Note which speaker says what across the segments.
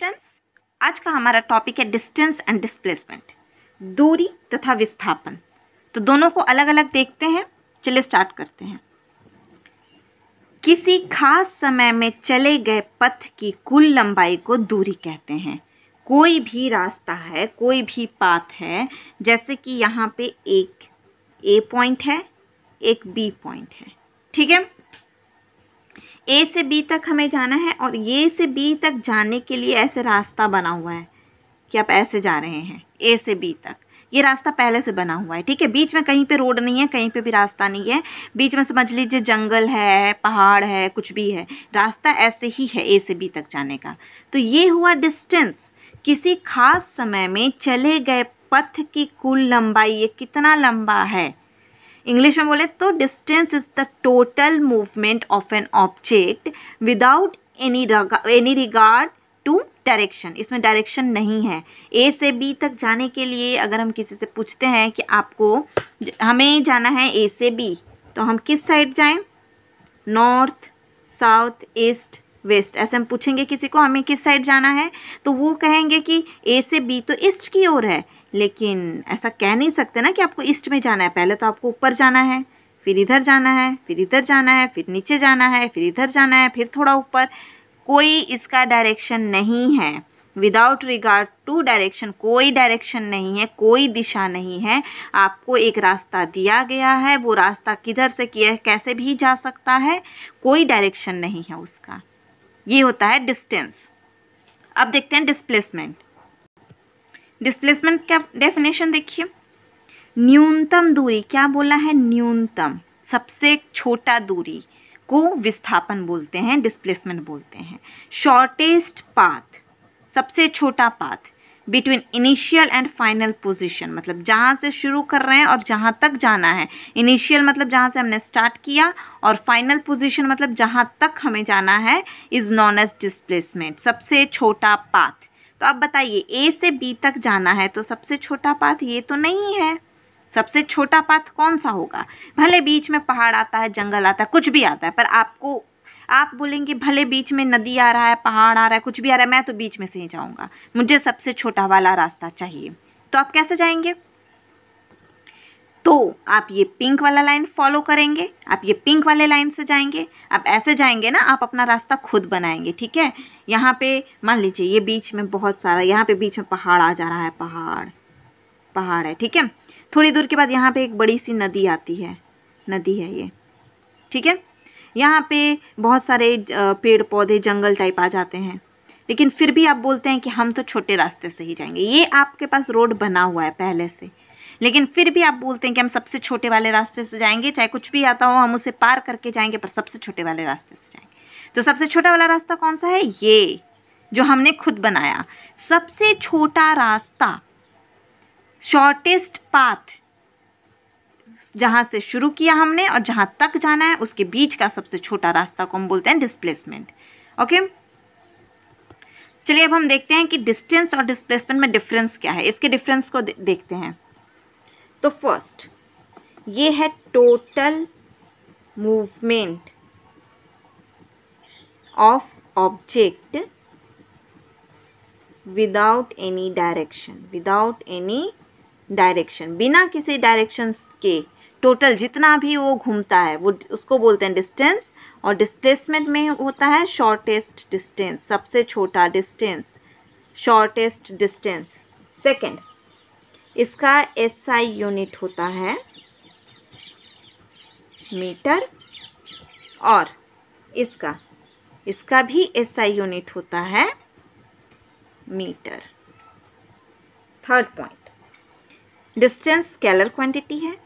Speaker 1: friends आज का हमारा टॉपिक है डिस्टेंस एंड डिस्प्लेसमेंट दूरी तथा विस्थापन तो दोनों को अलग अलग देखते हैं चलिए स्टार्ट करते हैं किसी खास समय में चले गए पथ की कुल लंबाई को दूरी कहते हैं कोई भी रास्ता है कोई भी पाथ है जैसे कि यहाँ पे एक ए पॉइंट है एक बी पॉइंट है ठीक है ए से बी तक हमें जाना है और ए से बी तक जाने के लिए ऐसे रास्ता बना हुआ है कि आप ऐसे जा रहे हैं ए से बी तक ये रास्ता पहले से बना हुआ है ठीक है बीच में कहीं पे रोड नहीं है कहीं पे भी रास्ता नहीं है बीच में समझ लीजिए जंगल है पहाड़ है कुछ भी है रास्ता ऐसे ही है ए से बी तक जाने का तो ये हुआ डिस्टेंस किसी खास समय में चले गए पथ की कुल लंबाई ये कितना लंबा है इंग्लिश में बोले तो distance is the total movement of an object without any any regard to direction इसमें डायरेक्शन नहीं है ए से बी तक जाने के लिए अगर हम किसी से पूछते हैं कि आपको हमें जाना है ए से बी तो हम किस साइड जाएं नॉर्थ साउथ ईस्ट वेस्ट ऐसे हम पूछेंगे किसी को हमें किस साइड जाना है तो वो कहेंगे कि ए से बी तो ईस्ट की ओर है लेकिन ऐसा कह नहीं सकते ना कि आपको ईस्ट में जाना है पहले तो आपको ऊपर जाना है फिर इधर जाना है फिर इधर जाना है फिर नीचे जाना है फिर इधर जाना है फिर थोड़ा ऊपर कोई इसका डायरेक्शन नहीं है विदाउट रिगार्ड टू डायरेक्शन कोई डायरेक्शन नहीं है कोई दिशा नहीं है आपको एक रास्ता दिया गया है वो रास्ता किधर से किया कैसे भी जा सकता है कोई डायरेक्शन नहीं है उसका ये होता है डिस्टेंस अब देखते हैं डिस्प्लेसमेंट डिस्प्लेसमेंट का डेफिनेशन देखिए न्यूनतम दूरी क्या बोला है न्यूनतम सबसे छोटा दूरी को विस्थापन बोलते हैं डिस्प्लेसमेंट बोलते हैं शॉर्टेस्ट पाथ सबसे छोटा path between initial and final position मतलब जहाँ से शुरू कर रहे हैं और जहाँ तक जाना है इनिशियल मतलब जहाँ से हमने स्टार्ट किया और फाइनल पोजिशन मतलब जहाँ तक हमें जाना है इज़ नॉन एज डिसप्लेसमेंट सबसे छोटा पाथ तो आप बताइए ए से बी तक जाना है तो सबसे छोटा पाथ ये तो नहीं है सबसे छोटा पाथ कौन सा होगा भले बीच में पहाड़ आता है जंगल आता है कुछ भी आता है पर आपको आप बोलेंगे भले बीच में नदी आ रहा है पहाड़ आ रहा है कुछ भी आ रहा है मैं तो बीच में से ही जाऊँगा मुझे सबसे छोटा वाला रास्ता चाहिए तो आप कैसे जाएंगे तो आप ये पिंक वाला लाइन फॉलो करेंगे आप ये पिंक वाले लाइन से जाएंगे आप ऐसे जाएंगे ना आप अपना रास्ता खुद बनाएंगे ठीक है यहाँ पे मान लीजिए ये बीच में बहुत सारा यहाँ पे बीच में पहाड़ आ जा रहा है पहाड़ पहाड़ है ठीक है थोड़ी दूर के बाद यहाँ पे एक बड़ी सी नदी आती है नदी है ये ठीक है यहाँ पे बहुत सारे पेड़ पौधे जंगल टाइप आ जाते हैं लेकिन फिर भी आप बोलते हैं कि हम तो छोटे रास्ते से ही जाएंगे ये आपके पास रोड बना हुआ है पहले से लेकिन फिर भी आप बोलते हैं कि हम सबसे छोटे वाले रास्ते से जाएंगे चाहे कुछ भी आता हो हम उसे पार करके जाएंगे पर सबसे छोटे वाले रास्ते से जाएंगे तो सबसे छोटा वाला रास्ता कौन सा है ये जो हमने खुद बनाया सबसे छोटा रास्ता शॉर्टेस्ट पाथ जहाँ से शुरू किया हमने और जहाँ तक जाना है उसके बीच का सबसे छोटा रास्ता को हम बोलते हैं डिस्प्लेसमेंट ओके चलिए अब हम देखते हैं कि डिस्टेंस और डिस्प्लेसमेंट में डिफरेंस क्या है इसके डिफरेंस को दे देखते हैं तो फर्स्ट ये है total movement of object without any direction without any direction बिना किसी डायरेक्शंस के टोटल जितना भी वो घूमता है वो उसको बोलते हैं डिस्टेंस और डिस्प्लेसमेंट में होता है शॉर्टेस्ट डिस्टेंस सबसे छोटा डिस्टेंस शॉर्टेस्ट डिस्टेंस सेकंड इसका एसआई यूनिट होता है मीटर और इसका इसका भी एसआई यूनिट होता है metre third point distance scalar quantity है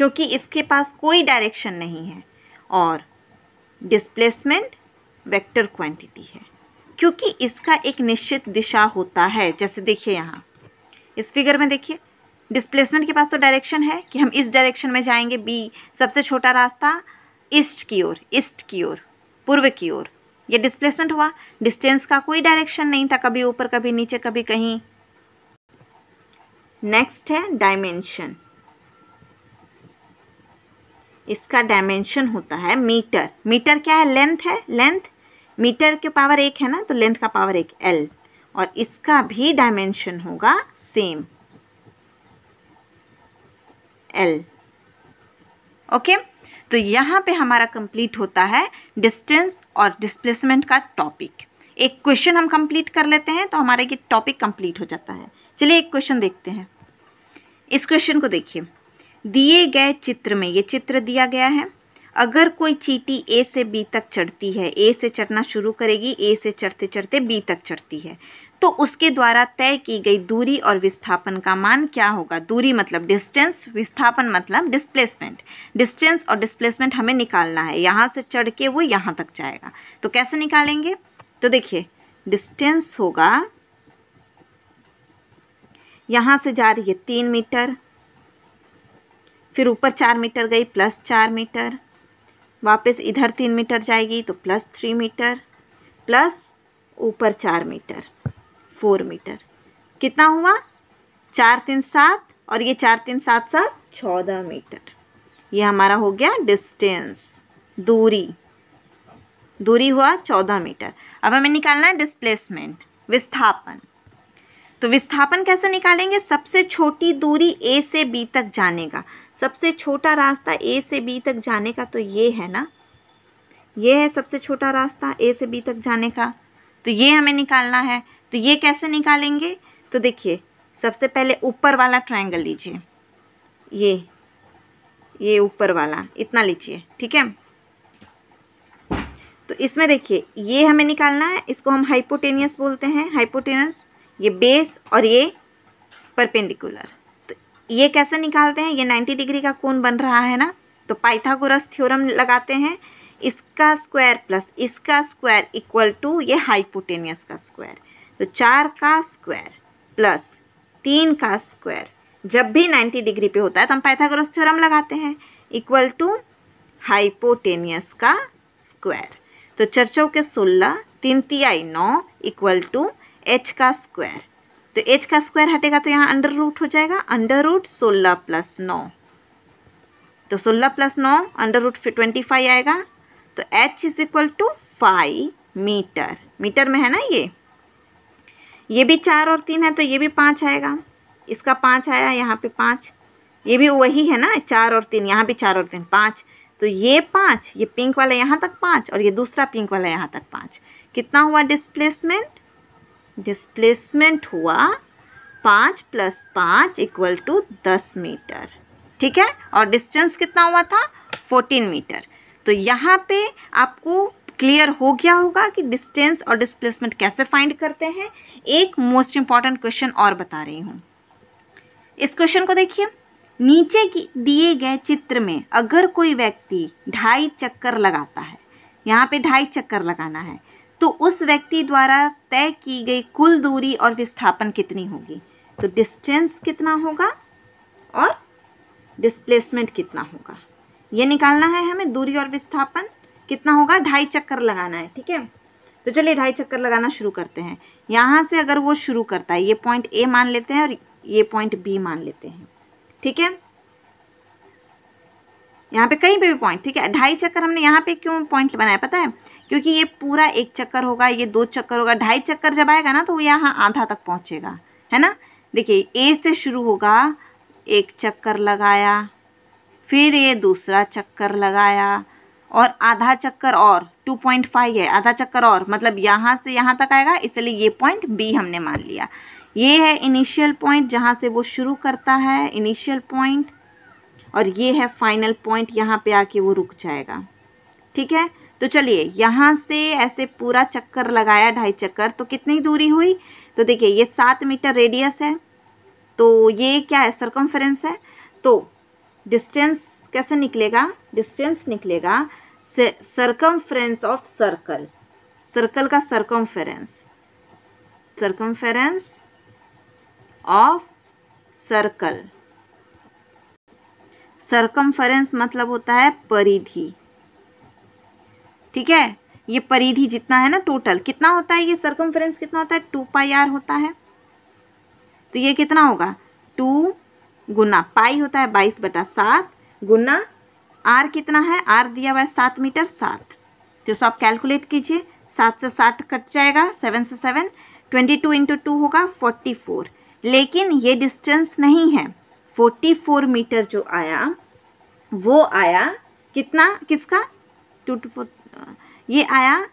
Speaker 1: क्योंकि इसके पास कोई डायरेक्शन नहीं है और डिस्प्लेसमेंट वेक्टर क्वांटिटी है क्योंकि इसका एक निश्चित दिशा होता है जैसे देखिए यहाँ इस फिगर में देखिए डिस्प्लेसमेंट के पास तो डायरेक्शन है कि हम इस डायरेक्शन में जाएंगे बी सबसे छोटा रास्ता ईस्ट की ओर ईस्ट की ओर पूर्व की ओर ये डिस्प्लेसमेंट हुआ डिस्टेंस का कोई डायरेक्शन नहीं था कभी ऊपर कभी नीचे कभी कहीं नेक्स्ट है डायमेंशन इसका डायमेंशन होता है मीटर मीटर क्या है लेंथ है लेंथ मीटर के पावर एक है ना तो लेंथ का पावर एक एल और इसका भी डायमेंशन होगा सेम एल ओके तो यहाँ पे हमारा कंप्लीट होता है डिस्टेंस और डिस्प्लेसमेंट का टॉपिक एक क्वेश्चन हम कंप्लीट कर लेते हैं तो हमारा ये टॉपिक कंप्लीट हो जाता है चलिए एक क्वेश्चन देखते हैं इस क्वेश्चन को देखिए दिए गए चित्र में ये चित्र दिया गया है अगर कोई चीटी ए से बी तक चढ़ती है ए से चढ़ना शुरू करेगी ए से चढ़ते चढ़ते बी तक चढ़ती है तो उसके द्वारा तय की गई दूरी और विस्थापन का मान क्या होगा दूरी मतलब डिस्टेंस विस्थापन मतलब डिस्प्लेसमेंट डिस्टेंस और डिस्प्लेसमेंट हमें निकालना है यहाँ से चढ़ के वो यहाँ तक जाएगा तो कैसे निकालेंगे तो देखिए डिस्टेंस होगा यहाँ से जा रही है तीन मीटर फिर ऊपर चार मीटर गई प्लस चार मीटर वापस इधर तीन मीटर जाएगी तो प्लस थ्री मीटर प्लस ऊपर चार मीटर फोर मीटर कितना हुआ चार तीन सात और ये चार तीन सात सात चौदह मीटर ये हमारा हो गया डिस्टेंस दूरी दूरी हुआ चौदह मीटर अब हमें निकालना है डिस्प्लेसमेंट विस्थापन तो विस्थापन कैसे निकालेंगे सबसे छोटी दूरी ए से बी तक जाने का सबसे छोटा रास्ता ए से बी तक जाने का तो ये है ना ये है सबसे छोटा रास्ता ए से बी तक जाने का तो ये हमें निकालना है तो ये कैसे निकालेंगे तो देखिए सबसे पहले ऊपर वाला ट्रायंगल लीजिए ये ये ऊपर वाला इतना लीजिए ठीक है तो इसमें देखिए ये हमें निकालना है इसको हम हाइपोटेनियस बोलते हैं हाइपोटेनस ये बेस और ये परपेंडिकुलर ये कैसे निकालते हैं ये नाइन्टी डिग्री का कोण बन रहा है ना तो पाइथागोरस थ्योरम लगाते हैं इसका स्क्वायर प्लस इसका स्क्वायर इक्वल टू ये हाइपोटेनियस का स्क्वायर तो चार का स्क्वायर प्लस तीन का स्क्वायर जब भी नाइन्टी डिग्री पे होता है तो हम पाइथागोरस थ्योरम लगाते हैं इक्वल टू हाइपोटेनियस का स्क्वायर तो चर्चों के सोलह तीन तिहाई नौ इक्वल टू एच का स्क्वायर तो एच का स्क्वायर हटेगा तो यहाँ अंडर रूट हो जाएगा अंडर रूट सोलह प्लस नौ तो सोलह प्लस नौ अंडर रूट ट्वेंटी फाइव आएगा तो H is equal to five metre metre में है ना ये ये भी चार और तीन है तो ये भी पाँच आएगा इसका पाँच आया यहाँ पे पाँच ये भी वही है ना चार और तीन यहाँ भी चार और तीन पाँच तो ये पाँच ये पिंक वाला यहाँ तक पाँच और ये दूसरा पिंक वाला यहाँ तक पाँच कितना हुआ डिस्प्लेसमेंट डिस्प्लेसमेंट हुआ पाँच प्लस पाँच इक्वल टू दस मीटर ठीक है और डिस्टेंस कितना हुआ था फोर्टीन मीटर तो यहाँ पे आपको क्लियर हो गया होगा कि डिस्टेंस और डिस्प्लेसमेंट कैसे फाइंड करते हैं एक मोस्ट इम्पॉर्टेंट क्वेश्चन और बता रही हूँ इस क्वेश्चन को देखिए नीचे दिए गए चित्र में अगर कोई व्यक्ति ढाई चक्कर लगाता है यहाँ पे ढाई चक्कर लगाना है तो उस व्यक्ति द्वारा तय की गई कुल दूरी और विस्थापन कितनी होगी तो डिस्टेंस कितना होगा और डिस्प्लेसमेंट कितना होगा ये निकालना है हमें दूरी और विस्थापन कितना होगा ढाई चक्कर लगाना है ठीक है तो चलिए ढाई चक्कर लगाना शुरू करते हैं यहाँ से अगर वो शुरू करता है ये पॉइंट ए मान लेते हैं और ये पॉइंट बी मान लेते हैं ठीक है यहाँ पे कहीं पे भी पॉइंट ठीक है ढाई चक्कर हमने यहाँ पे क्यों पॉइंट बनाया पता है क्योंकि ये पूरा एक चक्कर होगा ये दो चक्कर होगा ढाई चक्कर जब आएगा ना तो वो यहाँ आधा तक पहुँचेगा है ना देखिए ए से शुरू होगा एक चक्कर लगाया फिर ये दूसरा चक्कर लगाया और आधा चक्कर और 2.5 है आधा चक्कर और मतलब यहाँ से यहाँ तक आएगा इसलिए ये पॉइंट बी हमने मान लिया ये है इनिशियल पॉइंट जहाँ से वो शुरू करता है इनिशियल पॉइंट और ये है फाइनल पॉइंट यहाँ पे आके वो रुक जाएगा ठीक है तो चलिए यहाँ से ऐसे पूरा चक्कर लगाया ढाई चक्कर तो कितनी दूरी हुई तो देखिए ये सात मीटर रेडियस है तो ये क्या है सरकमफ्रेंस है तो डिस्टेंस कैसे निकलेगा डिस्टेंस निकलेगा सरकमफ्रेंस ऑफ सर्कल सर्कल का circumference circumference of circle circumference मतलब होता है परिधि ठीक है ये परिधि जितना है ना टोटल कितना होता है ये सरकमफ्रेंस कितना होता है टू पाई आर होता है तो ये कितना होगा टू गुना पाई होता है बाईस बटा सात गुना आर कितना है आर दिया हुआ है सात मीटर सात तो सो आप कैलकुलेट कीजिए सात से साठ कट जाएगा सेवन से seven twenty two into two होगा फोर्टी फोर लेकिन ये डिस्टेंस नहीं है फोर्टी फोर मीटर जो आया वो आया कितना किसका टू टू फोर ये आया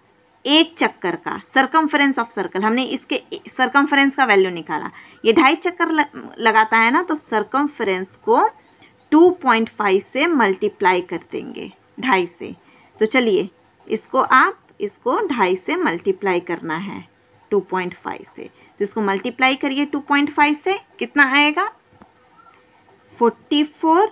Speaker 1: एक चक्कर का सरकमफ्रेंस ऑफ सर्कल हमने इसके सरकमफ्रेंस का वैल्यू निकाला ये ढाई चक्कर लगाता है ना तो सरकमफ्रेंस को 2.5 से मल्टीप्लाई कर देंगे ढाई से तो चलिए इसको आप इसको ढाई से मल्टीप्लाई करना है 2.5 से तो इसको मल्टीप्लाई करिए 2.5 से कितना आएगा 44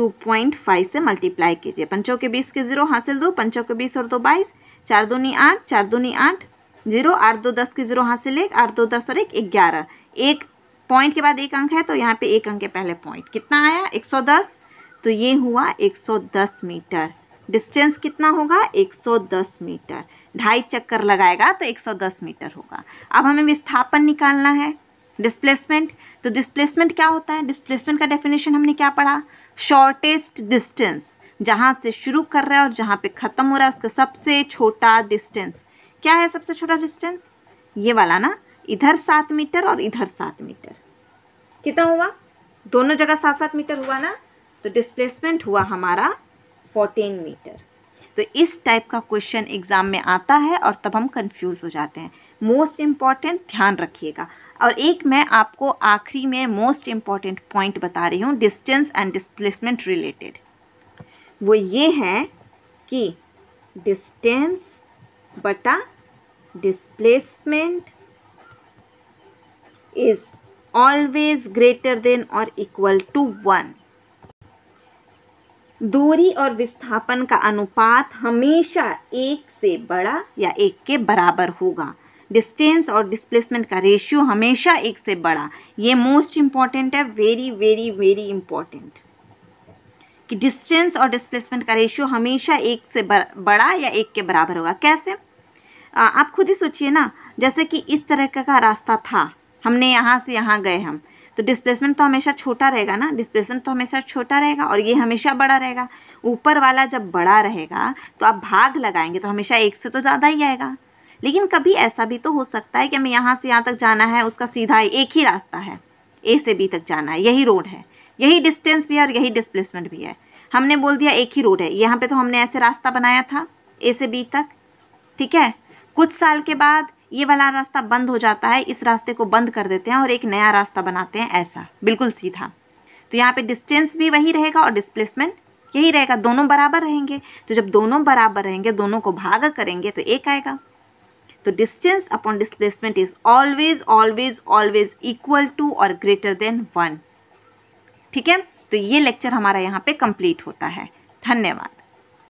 Speaker 1: 2.5 से मल्टीप्लाई कीजिए पंचों के बीस के जीरो हासिल दो पंचों के बीस और दो बाईस चार दूनी आठ चार दूनी आठ जीरो आठ दो दस के जीरो हासिल एक आठ दो दस और एक ग्यारह एक पॉइंट के बाद एक अंक है तो यहाँ पे एक अंक के पहले पॉइंट कितना आया 110 तो ये हुआ 110 मीटर डिस्टेंस कितना होगा 110 मीटर ढाई चक्कर लगाएगा तो 110 मीटर होगा अब हमें विस्थापन निकालना है डिस्प्लेसमेंट तो डिस्प्लेसमेंट क्या होता है डिस्प्लेसमेंट का डेफिनेशन हमने क्या पढ़ा शॉर्टेस्ट डिस्टेंस जहाँ से शुरू कर रहा है और जहाँ पे ख़त्म हो रहा है उसका सबसे छोटा डिस्टेंस क्या है सबसे छोटा डिस्टेंस ये वाला ना इधर सात मीटर और इधर सात मीटर कितना हुआ दोनों जगह सात सात मीटर हुआ ना तो डिस्प्लेसमेंट हुआ हमारा फोर्टीन मीटर तो इस टाइप का क्वेश्चन एग्ज़ाम में आता है और तब हम कन्फ्यूज हो जाते हैं मोस्ट इम्पॉर्टेंट ध्यान रखिएगा और एक मैं आपको आखिरी में मोस्ट इम्पॉर्टेंट पॉइंट बता रही हूँ डिस्टेंस एंड डिस्प्लेसमेंट रिलेटेड वो ये है कि डिस्टेंस बटा displacement is always greater than और इक्वल टू वन दूरी और विस्थापन का अनुपात हमेशा एक से बड़ा या एक के बराबर होगा डिस्टेंस और डिस्प्लेसमेंट का रेशियो हमेशा एक से बड़ा ये मोस्ट इम्पॉर्टेंट है वेरी वेरी वेरी इम्पॉर्टेंट कि डिस्टेंस और डिस्प्लेसमेंट का रेशियो हमेशा एक से बड़ा या एक के बराबर होगा कैसे आ, आप खुद ही सोचिए ना जैसे कि इस तरह का रास्ता था हमने यहाँ से यहाँ गए हम तो डिस्प्लेसमेंट तो हमेशा छोटा रहेगा ना डिस्प्लेसमेंट तो हमेशा छोटा रहेगा और ये हमेशा बड़ा रहेगा ऊपर वाला जब बड़ा रहेगा तो आप भाग लगाएंगे तो हमेशा एक से तो ज़्यादा ही आएगा लेकिन कभी ऐसा भी तो हो सकता है कि हमें यहाँ से यहाँ तक जाना है उसका सीधा एक ही रास्ता है ए से बी तक जाना है यही रोड है यही डिस्टेंस भी है और यही डिस्प्लेसमेंट भी है हमने बोल दिया एक ही रोड है यहाँ पे तो हमने ऐसे रास्ता बनाया था ए से बी तक ठीक है कुछ साल के बाद ये वाला रास्ता बंद हो जाता है इस रास्ते को बंद कर देते हैं और एक नया रास्ता बनाते हैं ऐसा बिल्कुल सीधा तो यहाँ पे डिस्टेंस भी वही रहेगा और डिस्प्लेसमेंट यही रहेगा दोनों बराबर रहेंगे तो जब दोनों बराबर रहेंगे दोनों को भाग करेंगे तो एक आएगा तो distance upon displacement is always always always equal to और ग्रेटर देन वन ठीक है तो ये लेक्चर हमारा यहाँ पे कंप्लीट होता है धन्यवाद